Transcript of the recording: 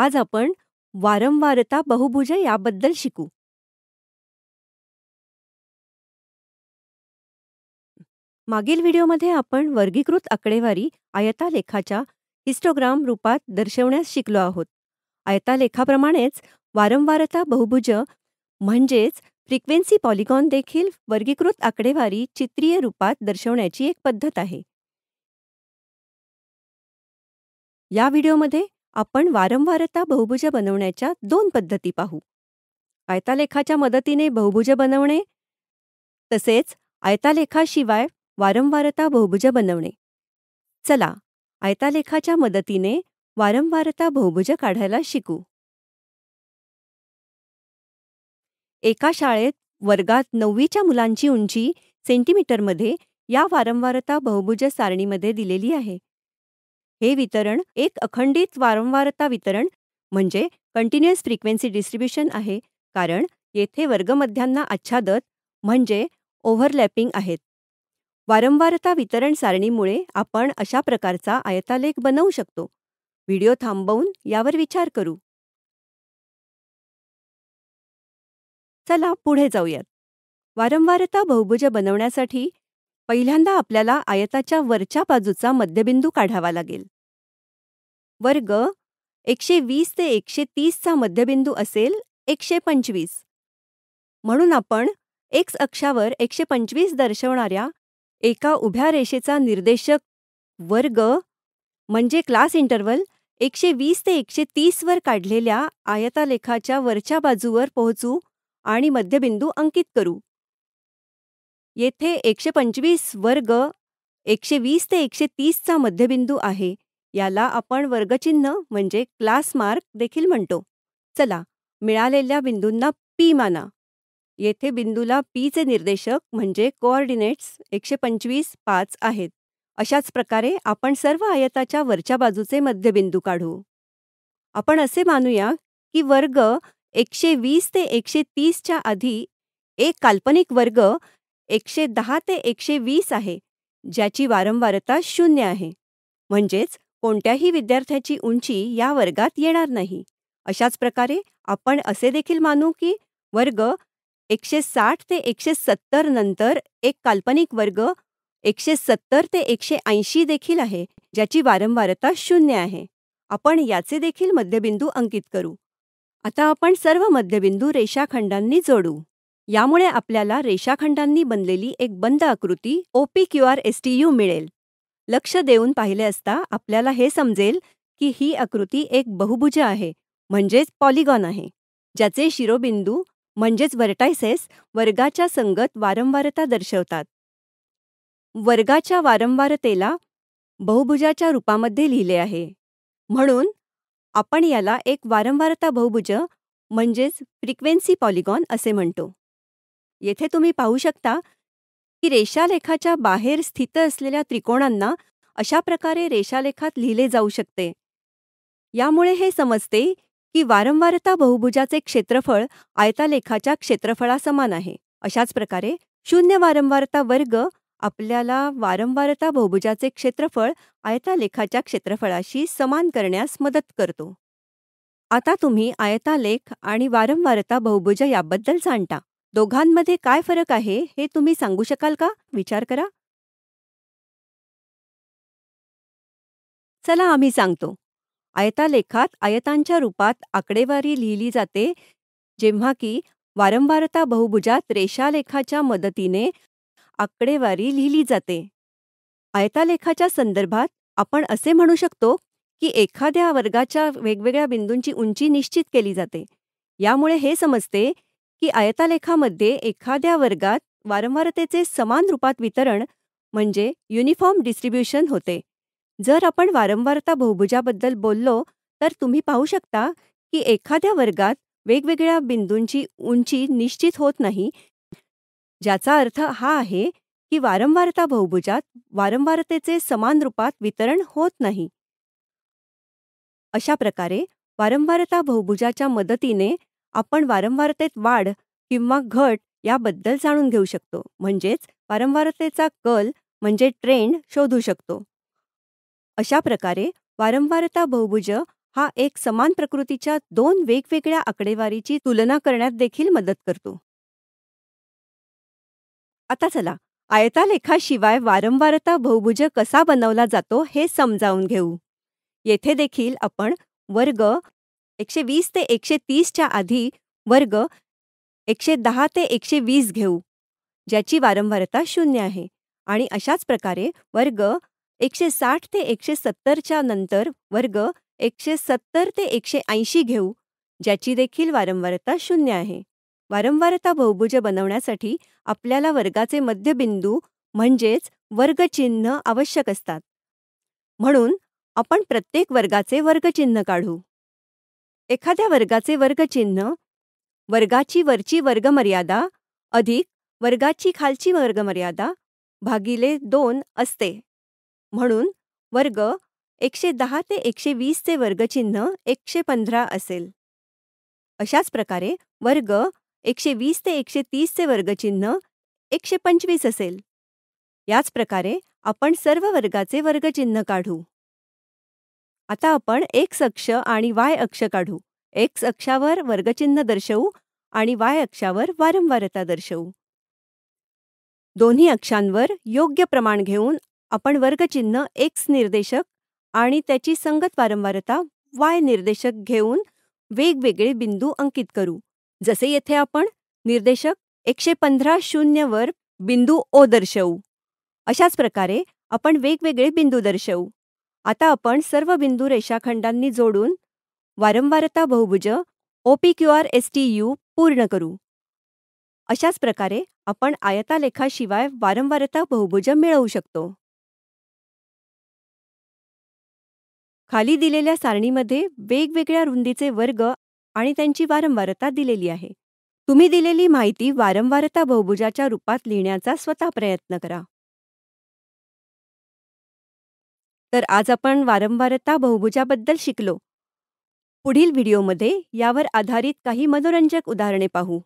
आज आपण वारंवारता बहुभुज याबद्दल शिकू मागील व्हिडिओमध्ये आपण वर्गीकृत आकडेवारी लेखाच्या हिस्टोग्राम रूपात दर्शवण्यास शिकलो आहोत आयतालेखाप्रमाणेच वारंवारता बहुभुज म्हणजेच फ्रिक्वेन्सी पॉलिकॉन देखील वर्गीकृत आकडेवारी चित्रीय रूपात दर्शवण्याची एक पद्धत आहे या व्हिडिओमध्ये आपण वारंवारता बहुभुज बनवण्याच्या दोन पद्धती पाहू आयतालेखाच्या मदतीने बहुभुज बनवणे तसेच आयतालेखाशिवाय वारंवारता बहुभुज बनवणे चला आयतालेखाच्या मदतीने वारंवारता बहुभुज काढायला शिकू एका शाळेत वर्गात नववीच्या मुलांची उंची सेंटीमीटरमध्ये या वारंवारता बहुभुज सारणीमध्ये दिलेली आहे हे वितरण एक अखंडित वारंवारता वितरण म्हणजे कंटिन्युअस फ्रिक्वेन्सी डिस्ट्रीब्युशन आहे कारण येथे वर्गमध्यांना आच्छादत म्हणजे ओव्हरलॅपिंग आहेत वारंवारता वितरण सारणीमुळे आपण अशा प्रकारचा आयतालेख बनवू शकतो व्हिडिओ थांबवून यावर विचार करू चला पुढे जाऊयात वारंवारता बहुभुज बनवण्यासाठी पहिल्यांदा आपल्याला आयताच्या वरच्या बाजूचा मध्यबिंदू काढावा लागेल वर्ग एकशे वीस ते एकशे तीसचा मध्यबिंदू असेल एकशे पंचवीस म्हणून आपण एक्स अक्षावर एकशे पंचवीस दर्शवणाऱ्या एका उभ्या रेषेचा निर्देशक वर्ग म्हणजे क्लास इंटरव्हल एकशे वीस ते एकशे तीसवर काढलेल्या आयतालेखाच्या वरच्या बाजूवर पोहोचू आणि मध्यबिंदू अंकित करू येथे एकशे पंचवीस वर्ग एकशे वीस ते एकशे तीसचा मध्यबिंदू आहे याला आपण वर्गचिन्ह म्हणजे क्लास मार्क देखील म्हणतो चला मिळालेल्या बिंदूंना पी माना येथे बिंदूला पीचे निर्देशक म्हणजे कोऑर्डिनेट्स एकशे पंचवीस पाच आहेत अशाच प्रकारे आपण सर्व आयताच्या वरच्या बाजूचे मध्यबिंदू काढू आपण असे मानूया की वर्ग एकशे वीस ते एकशे तीसच्या आधी एक काल्पनिक वर्ग एकशे दहा ते एकशे वीस आहे ज्याची वारंवारता शून्य आहे म्हणजेच कोणत्याही विद्यार्थ्याची उंची या वर्गात येणार नाही अशाच प्रकारे आपण असे देखील मानू की वर्ग एकशे साठ ते एकशे सत्तर नंतर एक काल्पनिक वर्ग एकशे सत्तर ते एकशे ऐंशी देखील आहे ज्याची वारंवारता शून्य आहे आपण याचे देखील मध्यबिंदू अंकित करू आता आपण सर्व मध्यबिंदू रेषाखंडांनी जोडू यामुळे आपल्याला रेषाखंडांनी बनलेली एक बंद आकृती O P Q R S T U मिळेल लक्ष देऊन पाहिले असता आपल्याला हे समजेल की ही आकृती एक बहुभुज आहे म्हणजेच पॉलिगॉन आहे ज्याचे शिरोबिंदू म्हणजेच व्हर्टायसेस वर्गाच्या संगत वारंवारता दर्शवतात वर्गाच्या वारंवारतेला बहुभुजाच्या रूपामध्ये लिहिले आहे म्हणून आपण याला एक वारंवारता बहुभुज म्हणजेच फ्रिक्वेन्सी पॉलिगॉन असे म्हणतो येथे तुम्ही पाहू शकता की रेषालेखाच्या बाहेर स्थित असलेल्या त्रिकोणांना अशा प्रकारे रेषालेखात लिहिले जाऊ शकते यामुळे हे समजते की वारंवारता बहुभुजाचे क्षेत्रफळ आयतालेखाच्या क्षेत्रफळा समान आहे अशाच प्रकारे शून्य वारंवारता वर्ग आपल्याला वारंवारता बहुभुजाचे क्षेत्रफळ आयतालेखाच्या क्षेत्रफळाशी समान करण्यास मदत करतो आता तुम्ही आयतालेख आणि वारंवारता बहुभुज याबद्दल जाणता दोघांमध्ये काय फरक आहे हे तुम्ही सांगू शकाल का विचार करा चला आम्ही सांगतो आयतालेखात आयतांच्या रूपात आकडेवारी लिहिली जाते जेव्हा की वारंवारता बहुभुजात रेषालेखाच्या मदतीने आकडेवारी लिहिली जाते आयतालेखाच्या संदर्भात आपण असे म्हणू शकतो की एखाद्या वर्गाच्या वेगवेगळ्या बिंदूंची उंची निश्चित केली जाते यामुळे हे समजते की आयतालेखामध्ये एखाद्या वर्गात वारंवारतेचे समान रूपात वितरण म्हणजे युनिफॉर्म डिस्ट्रीब्युशन होते जर आपण वारंवारता बहुभुजाबद्दल बोललो तर तुम्ही पाहू शकता की एखाद्या वर्गात वेगवेगळ्या बिंदूंची उंची निश्चित होत नाही ज्याचा अर्थ हा आहे की वारंवारता बहुभुजात वारंवारतेचे समान रूपात वितरण होत नाही अशा प्रकारे वारंवारता बहुभुजाच्या मदतीने आपण वारंवारतेत वाढ किंवा घट याबद्दल जाणून घेऊ शकतो म्हणजेच वारंवारतेचा कल म्हणजे ट्रेंड शोधू शकतो अशा प्रकारे वारंवारता बहुभुज हा एक समान प्रकृतीच्या दोन वेगवेगळ्या आकडेवारीची तुलना करण्यात देखील मदत करतो आता चला आयतालेखाशिवाय वारंवारता बहुभुज कसा बनवला जातो हे समजावून घेऊ येथे देखील आपण वर्ग एकशे वीस ते एकशे तीसच्या आधी वर्ग एकशे दहा ते एकशे वीस घेऊ ज्याची वारंवारता शून्य आहे आणि अशाच प्रकारे वर्ग एकशे साठ ते एकशे सत्तरच्या नंतर वर्ग एकशे सत्तर ते एकशे ऐंशी घेऊ ज्याची देखील वारंवारता शून्य आहे वारंवारता बहुभुज बनवण्यासाठी आपल्याला वर्गाचे मध्यबिंदू म्हणजेच वर्गचिन्ह आवश्यक असतात म्हणून आपण प्रत्येक वर्गाचे वर्गचिन्ह काढू एखाद्या वर्गाचे वर्गचिन्ह वर्गाची वरची वर्गमर्यादा अधिक वर्गाची खालची वर्गमर्यादा भागिले दोन असते म्हणून वर्ग एकशे दहा ते एकशे वीसचे वर्गचिन्ह एकशे पंधरा असेल अशाच प्रकारे वर्ग एकशे वीस ते एकशे तीसचे वर्गचिन्ह एकशे पंचवीस असेल याच प्रकारे आपण सर्व वर्गाचे वर्गचिन्ह काढू आता आपण एक्स अक्ष आणि वाय अक्ष काढू एक्स अक्षावर वर्गचिन्ह दर्शवू आणि वाय अक्षावर वारंवारता दर्शवू दोन्ही अक्षांवर योग्य प्रमाण घेऊन आपण वर्गचिन्ह एक्स निर्देशक आणि त्याची संगत वारंवारता वाय निर्देशक घेऊन वेगवेगळे बिंदू अंकित करू जसे येथे आपण निर्देशक एकशे पंधरा शून्यवर बिंदू ओ दर्शवू अशाच प्रकारे आपण वेगवेगळे बिंदू दर्शवू आता आपण सर्व बिंदू रेषाखंडांनी जोडून वारंवारता बहुभुज O P Q R S T U पूर्ण करू अशाच प्रकारे आपण आयतालेखाशिवाय वारंवारता बहुभुज मिळवू शकतो खाली दिलेल्या सारणीमध्ये वेगवेगळ्या रुंदीचे वर्ग आणि त्यांची वारंवारता दिलेली आहे तुम्ही दिलेली माहिती वारंवारता बहुभुजाच्या रूपात लिहिण्याचा स्वतः प्रयत्न करा तर आज आपण वारंवारता बहुभुजाबद्दल शिकलो पुढील व्हिडिओमध्ये यावर आधारित काही मनोरंजक उदाहरणे पाहू